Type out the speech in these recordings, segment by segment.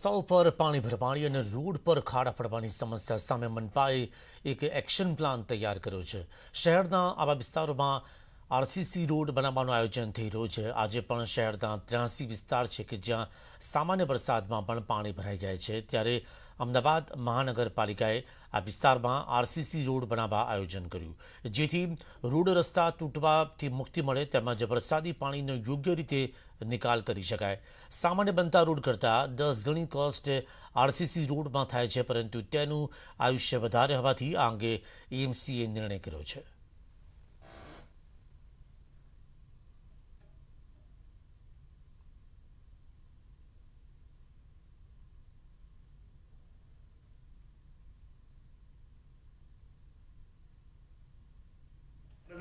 રસ્તાઓ પર પાણી ભરવાની અને રોડ પર ખાડા પડવાની સમસ્યા સામે મનપાએ એક એક્શન પ્લાન તૈયાર કર્યો છે શહેરના આવા વિસ્તારોમાં આરસીસી રોડ બનાવવાનું આયોજન થઈ રહ્યું છે આજે પણ શહેરના ત્ર્યાસી વિસ્તાર છે કે જ્યાં સામાન્ય વરસાદમાં પણ પાણી ભરાઈ જાય છે ત્યારે અમદાવાદ મહાનગરપાલિકાએ આ વિસ્તારમાં આરસીસી રોડ બનાવવા આયોજન કર્યું જેથી રોડ રસ્તા તૂટવાથી મુક્તિ મળે તેમજ વરસાદી પાણીનો યોગ્ય રીતે નિકાલ કરી શકાય સામાન્ય બનતા રોડ કરતાં દસ ગણી કોસ્ટ આરસીસી રોડમાં થાય છે પરંતુ તેનું આયુષ્ય વધારે હોવાથી આ અંગે એમસીએ નિર્ણય કર્યો છે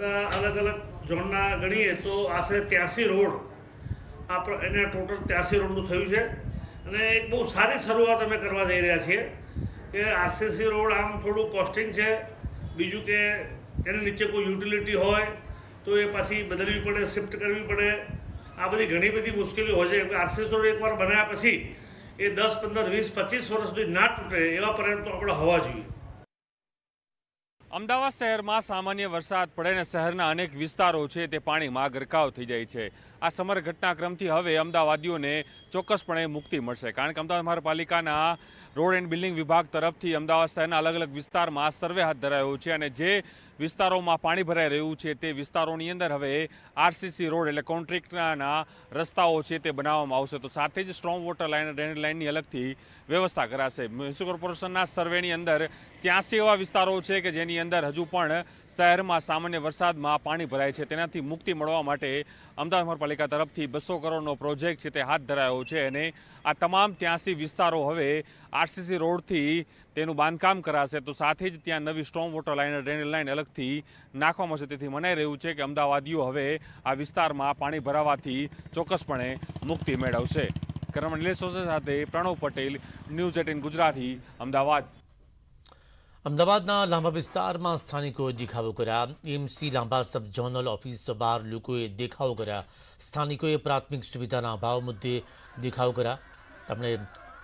અલગ અલગ ઝોનના ગણીએ તો આશરે ત્યાંસી રોડ આપણે એને ટોટલ ત્યાસી રોડનું થયું છે અને એક બહુ સારી શરૂઆત અમે કરવા જઈ રહ્યા છીએ કે આરસીસી રોડ આમ થોડું કોસ્ટિંગ છે બીજું કે એની નીચે કોઈ યુટિલિટી હોય તો એ પાછી બદલવી પડે શિફ્ટ કરવી પડે આ બધી ઘણી બધી મુશ્કેલીઓ હોય છે આરસીસી રોડ એકવાર બનાવ્યા પછી એ દસ પંદર વીસ પચીસ વર્ષ સુધી ના તૂટે એવા પર્યંત આપણે હોવા જોઈએ અમદાવાદ શહેરમાં સામાન્ય વરસાદ પડે અને શહેરના અનેક વિસ્તારો છે તે પાણીમાં ગરકાવ થઈ જાય છે આ સમર ઘટનાક્રમથી હવે અમદાવાદીઓને ચોક્કસપણે મુક્તિ મળશે કારણ કે અમદાવાદ મહાનગરપાલિકાના રોડ એન્ડ બિલ્ડિંગ વિભાગ તરફથી અમદાવાદ શહેરના અલગ અલગ વિસ્તારમાં સર્વે હાથ ધરાયો છે અને જે વિસ્તારોમાં પાણી ભરાઈ રહ્યું છે તે વિસ્તારોની અંદર હવે આરસીસી રોડ એટલે કોન્ટ્રાક્ટના રસ્તાઓ છે તે બનાવવામાં આવશે તો સાથે જ સ્ટ્રોંગ વોટર લાઇન ડ્રેનેજ લાઇનની અલગથી વ્યવસ્થા કરાશે મ્યુનિસિપલ કોર્પોરેશનના સર્વેની અંદર ત્યાંસી એવા વિસ્તારો છે કે જેની અંદર હજુ પણ શહેરમાં સામાન્ય વરસાદમાં પાણી ભરાય છે તેનાથી મુક્તિ મળવા માટે અમદાવાદ મહાનગરપાલિકા તરફથી બસો કરોડનો પ્રોજેક્ટ છે તે હાથ ધરાયો છે અને આ તમામ ત્યાંસી વિસ્તારો હવે આરસીસી રોડથી તેનું બાંધકામ કરાશે તો સાથે જ ત્યાં નવી strong water line drainage line અલગથી નાખવામાં આવશે તેથી મનાઈ રહ્યું છે કે અમદાવાદીઓ હવે આ વિસ્તારમાં પાણી ભરાવાથી ચોક્કસપણે મુક્તિ મેળવશે કરમણ નિલેશ સાથે પ્રણવ પટેલ ન્યૂઝ એટીન ગુજરાતી અમદાવાદ અમદાવાદના લાંબા વિસ્તારમાં સ્થાનિકો દીખાવ કરીયા એમસી લાંબા સબ જનલ ઓફિસ સબાર લુકુએ દેખાવ ગરા સ્થાનિકોએ પ્રાથમિક સુવિધાના ભાવ મુદ્દે દેખાવ ગરા આપણે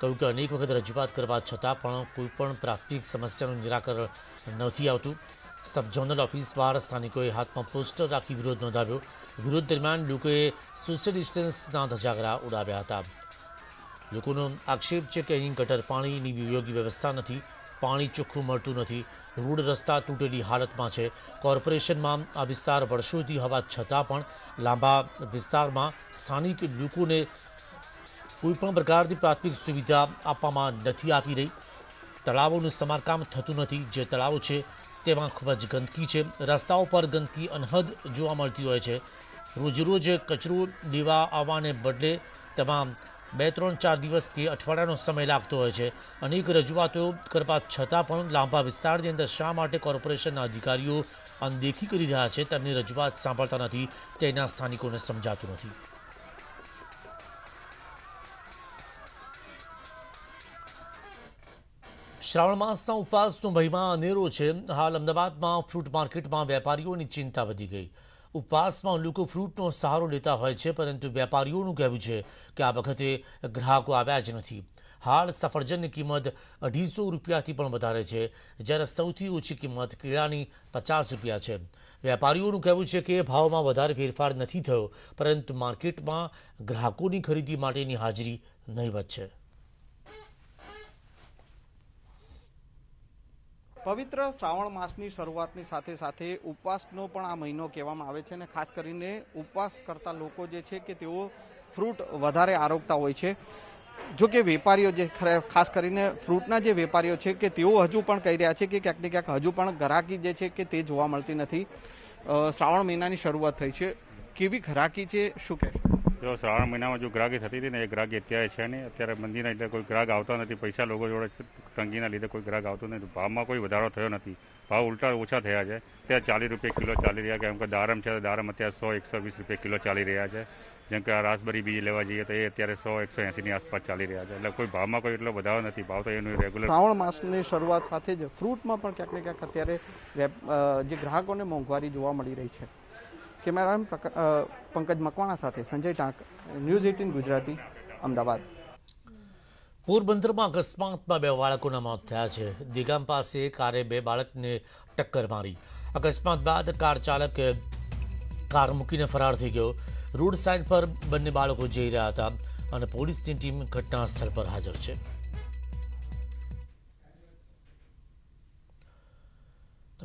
કહ્યું કે અનેક વખત રજૂઆત કરવા છતાં પણ કોઈ પણ પ્રાથમિક સમસ્યાનું નિરાકરણ નતી આવતું સબ જનલ ઓફિસવાર સ્થાનિકોએ હાથમાં પોસ્ટર રાખી વિરોધનો દાવો વિરોધ દરમિયાન લુકુએ સોશિયલ ડિસ્ટન્સના દજગરા ઉડાબ્યાતા લુકુનું આક્ષેપ છે કે અહીં ગટર પાણીની વિયોગી વ્યવસ્થા નથી પાણી ચોખ્ખું મળતું નથી રોડ રસ્તા તૂટેલી હાલતમાં છે કોર્પોરેશનમાં આ વિસ્તાર વર્ષોથી હોવા છતાં પણ લાંબા વિસ્તારમાં સ્થાનિક લોકોને કોઈપણ પ્રકારની પ્રાથમિક સુવિધા આપવામાં નથી આપી રહી તળાવોનું સમારકામ થતું નથી જે તળાવો છે તેમાં ખૂબ જ ગંદકી છે રસ્તાઓ પર ગંદકી અનહદ જોવા મળતી હોય છે રોજરોજ કચરો લેવા આવવાને બદલે તમામ બે ત્રણ ચાર દિવસ કે અઠવાડિયાનો સમય લાગતો હોય છે અનેક રજૂઆતો કરવા છતાં પણ લાંબા વિસ્તારની અંદર શા માટે કોર્પોરેશનના અધિકારીઓ અનદેખી કરી રહ્યા છે તેમની રજૂઆત સાંભળતા નથી તેના સ્થાનિકોને સમજાતું નથી શ્રાવણ માસના ઉપવાસનો મહિમા અનેરો છે હાલ અમદાવાદમાં ફ્રૂટ માર્કેટમાં વેપારીઓની ચિંતા વધી ગઈ ઉપવાસમાં લોકો ફ્રૂટનો સહારો લેતા હોય છે પરંતુ વેપારીઓનું કહેવું છે કે આ વખતે ગ્રાહકો આવ્યા જ નથી હાલ સફરજનની કિંમત અઢીસો રૂપિયાથી પણ વધારે છે જ્યારે સૌથી ઓછી કિંમત કેળાની પચાસ રૂપિયા છે વેપારીઓનું કહેવું છે કે ભાવમાં વધારે ફેરફાર નથી થયો પરંતુ માર્કેટમાં ગ્રાહકોની ખરીદી માટેની હાજરી નહીવત છે પવિત્ર શ્રાવણ માસની શરૂઆતની સાથે સાથે ઉપવાસનો પણ આ મહિનો કહેવામાં આવે છે અને ખાસ કરીને ઉપવાસ કરતા લોકો જે છે કે તેઓ ફ્રૂટ વધારે આરોગતા હોય છે જો કે વેપારીઓ જે ખાસ કરીને ફ્રૂટના જે વેપારીઓ છે કે તેઓ હજુ પણ કહી રહ્યા છે કે ક્યાંક ને ક્યાંક હજુ પણ ઘરાકી જે છે કે તે જોવા મળતી નથી શ્રાવણ મહિનાની શરૂઆત થઈ છે કેવી ઘરાકી છે શું કહેશો જો શ્રાવણ મહિનામાં જો ગ્રાહકી થતી હતી ને એ ગ્રાહકી અત્યારે છે નહીં અત્યારે મંદિરના એટલે કોઈ ગ્રાહક આવતા નથી પૈસા લોકો જોડે તંગીના લીધે કોઈ ગ્રાહક આવતો નથી ભાવમાં કોઈ વધારો થયો નથી ભાવ ઉલટા ઓછા થયા છે અત્યારે ચાલીસ રૂપિયા કિલો ચાલી રહ્યા કેમ કે દારમ છે દારમ અત્યારે સો એકસો વીસ રૂપિયા કિલો ચાલી રહ્યા છે જેમ કે આ રાસબરી બીજ લેવા જઈએ તો એ અત્યારે સો એકસો એંસીની આસપાસ ચાલી રહ્યા છે એટલે કોઈ ભાવમાં કોઈ એટલો વધારો નથી ભાવ તો એનું રેગ્યુલર શ્રાવણ માસની શરૂઆત સાથે જ ફ્રૂટમાં પણ ક્યાંક ને ક્યાંક અત્યારે જે ગ્રાહકોને મોંઘવારી જોવા મળી રહી છે કેમેરામેન પંકજ મકવાણા સાથે સંજય ટાંક ન્યૂઝ એટીન ગુજરાતી અમદાવાદ પોરબંદરમાં અકસ્માતમાં બે બાળકોના મોત થયા છે દિગામ પાસે કારે બે બાળકને ટક્કર મારી અકસ્માત બાદ કાર ચાલક કાર મૂકીને ફરાર થઈ ગયો રોડ સાઇડ પર બંને બાળકો જઈ રહ્યા હતા અને પોલીસની ટીમ ઘટના સ્થળ પર હાજર છે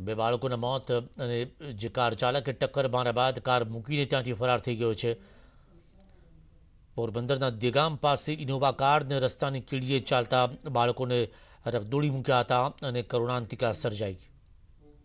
બે બાળકોના મોત અને જે કાર ચાલકે ટક્કર માર્યા બાદ કાર મૂકીને ત્યાંથી ફરાર થઈ ગયો છે પોરબંદરના દેગામ પાસે ઇનોવા કારને રસ્તાની કીડીએ ચાલતા બાળકોને રગદોળી મૂક્યા હતા અને કરુણાંતિકા સર્જાઈ